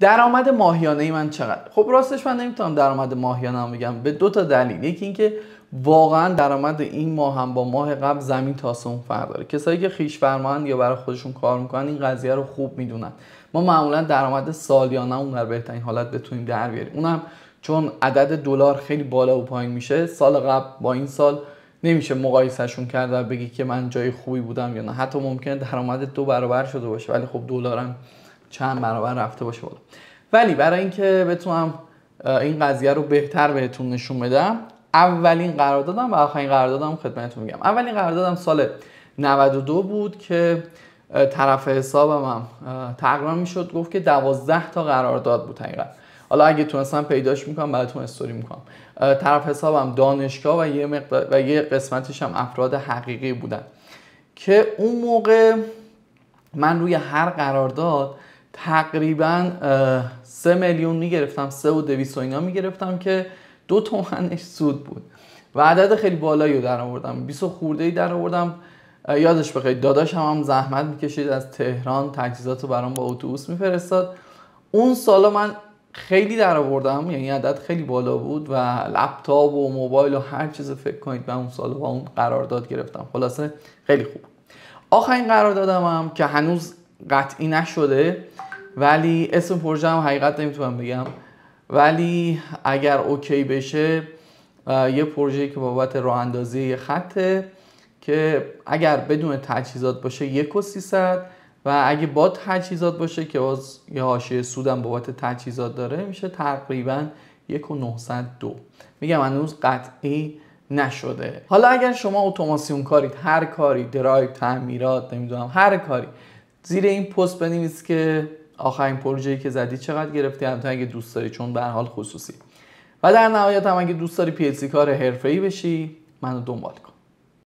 درآمد ماهیانه ای من چقدر خب راستش من نمیتونم درآمد ماهیانه هم بگم به دو تا دلیل یکی اینکه واقعا درآمد این ماه هم با ماه قبل زمین تاسون فرق داره کسایی که خیش فرمان یا برای خودشون کار میکنن این قضیه رو خوب میدونن ما معمولا درآمد سالیانه اون در بهترین حالت بتونیم در بیاریم اونم چون عدد دلار خیلی بالا و پایین میشه سال قبل با این سال نمیشه مقایسهشون کرد و بگی که من جای خوبی بودم یا نه حتی ممکنه درآمد دو برابر شده باشه ولی خب دلارم چند برابر رفته باشه بالا ولی برای اینکه بتونم این قضیه رو بهتر بهتون نشون بدم اولین قراردادم و آخرین قراردادم خدمتتون میگم اولین قراردادم سال 92 بود که طرف حسابم هم تقریبا میشد گفت که 12 تا قرارداد بود حقیقت حالا اگه تونستم پیداش میکنم براتون استوری میکنم طرف حسابم دانشگاه و یه, مقدار و یه قسمتش هم افراد حقیقی بودن که اون موقع من روی هر قرارداد تقریبا سه میلیون میگرفتم سه و دویست و اینا میگرفتم که دو تومنش سود بود و عدد خیلی بالایی رو در آوردم 20 خورده ای در آوردم یادش بخیر داداش هم, زحمت میکشید از تهران تجهیزات رو برام با اتوبوس میفرستاد اون سالا من خیلی در آوردم یعنی عدد خیلی بالا بود و لپتاپ و موبایل و هر چیز فکر کنید من اون سالا با اون قرارداد گرفتم خلاصه خیلی خوب آخرین قراردادم هم که هنوز قطعی نشده ولی اسم پروژه هم حقیقت نمیتونم بگم ولی اگر اوکی بشه یه پروژه که بابت راه اندازی یه خطه که اگر بدون تجهیزات باشه یک و سیصد و اگه با تجهیزات باشه که باز یه حاشیه سودم بابت تجهیزات داره میشه تقریبا یک و دو میگم هنوز قطعی نشده حالا اگر شما اتوماسیون کارید هر کاری درایو تعمیرات نمیدونم هر کاری زیر این پست بنویسید که آخرین پروژه‌ای که زدی چقدر گرفتی تو اگه دوست داری چون به حال خصوصی و در نهایت هم اگه دوست داری پیلسی کار حرفه‌ای بشی منو دنبال کن